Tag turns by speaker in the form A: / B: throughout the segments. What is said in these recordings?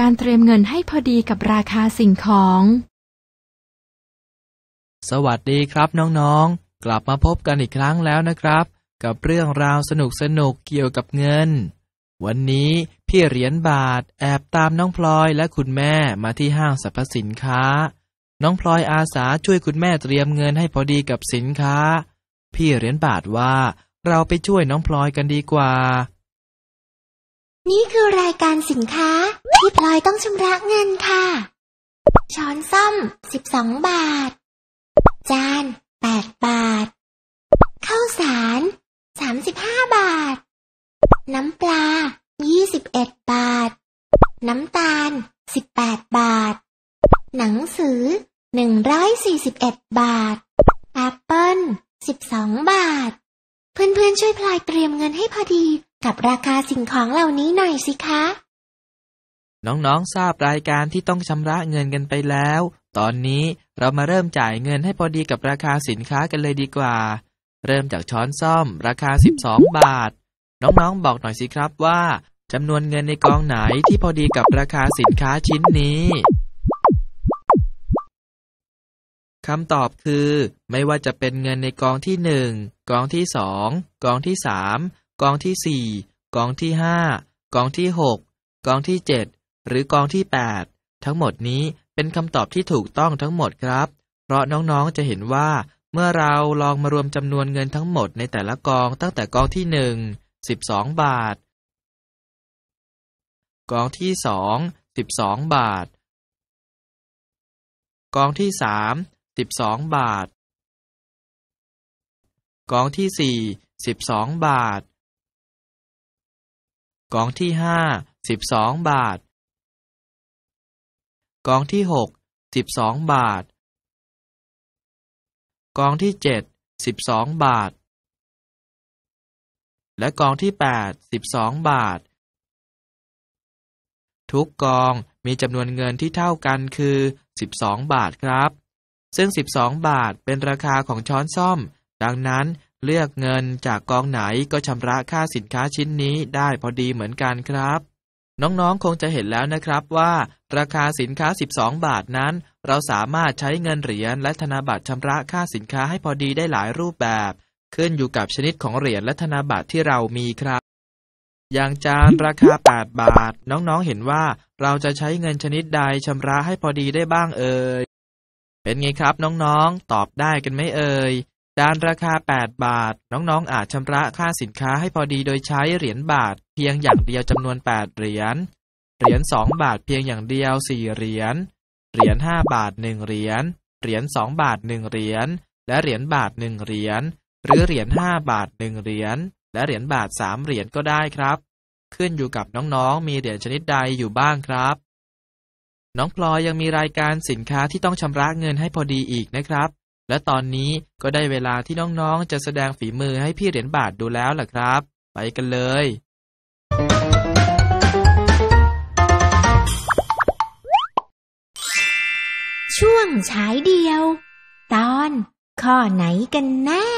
A: การเตรียมเงินให้พอดีกับราคาสิ่งขอ
B: ง สวัสดีครับน้องๆ กลับมาพบกันอีกครั้งแล้วนะครับ กับเรื่องราวสนุกสนุกเกี่ยวกับเงิน วันนี้พี่เหรียญบาทแอบตามน้องพลอยและคุณแม่มาที่ห้างสรรพสินค้า น้องพลอยอาสาช่วยคุณแม่เตรียมเงินให้พอดีกับสินค้า พี่เหรียญบาทว่า เราไปช่วยน้องพลอยกันดีกว่า
C: นี่คือรายการสินค้าที่พลอยต้องชำระเงินค่ะ ช้อนซ่อม 12 บาท จาน 8 บาทข้าวสาร 35 บาท น้ำปลา 21 บาท น้ำตาล 18 บาท หนังสือ 141 บาท แอปเปิ้ล12 บาท เพื่อนๆ ช่วยพลายเตรียมเงินให้พอดีกับราคาสิ่งของเหล่านี้หน่อยสิคะ
B: น้องๆทราบรายการที่ต้องชำระเงินกันไปแล้ว ตอนนี้เรามาเริ่มจ่ายเงินให้พอดีกับราคาสินค้ากันเลยดีกว่า เริ่มจากช้อนซ่อมราคา 12 บาท น้องๆบอกหน่อยสิครับว่าจำนวนเงินในกองไหนที่พอดีกับราคาสินค้าชิ้นนี้คำตอบคือ ไม่ว่าจะเป็นเงินในกองที่1กองที่2กองที่3กองที่สี่ กองที่ห้า กองที่หกกองที่เจ็ดหรือกองที่แปดทั้งหมดนี้เป็นคำตอบที่ถูกต้องทั้งหมดครับ เพราะน้องๆจะเห็นว่า เมื่อเราลองมารวมจำนวนเงินทั้งหมดในแต่ละกองตั้งแต่กองที่หนึ่งสิบสองบาท
A: กองที่สองสิบสองบาท กองที่สามสิบสองบาท กองที่สี่สิบสองบาทกองที่ห้าสิบสองบาท กองที่หกสิบสองบาท กองที่เจ็ดสิบสองบาท และกองที่แปดสิบสองบาท
B: ทุกกองมีจำนวนเงินที่เท่ากันคือสิบสองบาทครับ ซึ่งสิบสองบาทเป็นราคาของช้อนซ่อม ดังนั้นเลือกเงินจากกองไหนก็ชำระค่าสินค้าชิ้นนี้ได้พอดีเหมือนกันครับ น้องๆ คงจะเห็นแล้วนะครับว่า ราคาสินค้า 12 บาทนั้น เราสามารถใช้เงินเหรียญและธนบัตรชำระค่าสินค้าให้พอดีได้หลายรูปแบบ ขึ้นอยู่กับชนิดของเหรียญและธนบัตรที่เรามีครับ อย่างจานราคา 8 บาทน้องๆเห็นว่าเราจะใช้เงินชนิดใดชำระให้พอดีได้บ้างเอ่ยเป็นไงครับน้องๆ ตอบได้กันไหมเอ่ยจานราคา 8 บาท น้องๆ อาจชำระค่าสินค้าให้พอดีโดยใช้ เหรียญ บาท เพียงอย่างเดียวจำนวน 8 เหรียญ เหรียญ 2 บาทเพียงอย่างเดียว 4 เหรียญ เหรียญ 5 บาท 1 เหรียญ เหรียญ 2 บาท 1 เหรียญ และเหรียญบาท 1 เหรียญ หรือเหรียญ 5 บาท 1 เหรียญ และเหรียญบาท 3 เหรียญก็ได้ครับ ขึ้นอยู่กับน้องๆ มีเหรียญชนิดใดอยู่บ้างครับ น้องพลอยยังมีรายการสินค้าที่ต้องชำระเงินให้พอดีอีกนะครับและตอนนี้ก็ได้เวลาที่น้องๆ จะแสดงฝีมือให้พี่เหรียญบาทดูแล้วล่ะครับ ไปกัน
C: เลย ช่วงฉายเดียว ตอน ข้อไหนกันแน่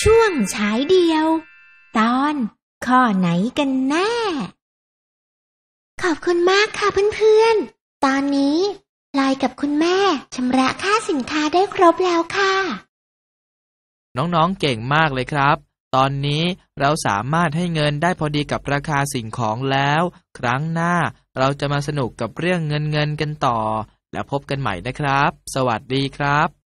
C: ช่วงฉายเดียว ตอน ข้อไหนกันแน่ขอบคุณมากค่ะเพื่อนๆ ตอนนี้ลายกับคุณแม่ชำระค่าสินค้าได้ครบแล้วค่ะ
B: น้องๆเก่งมากเลยครับ ตอนนี้เราสามารถให้เงินได้พอดีกับราคาสิ่งของแล้ว ครั้งหน้าเราจะมาสนุกกับเรื่องเงินเงินกันต่อ แล้วพบกันใหม่นะครับ สวัสดีครับ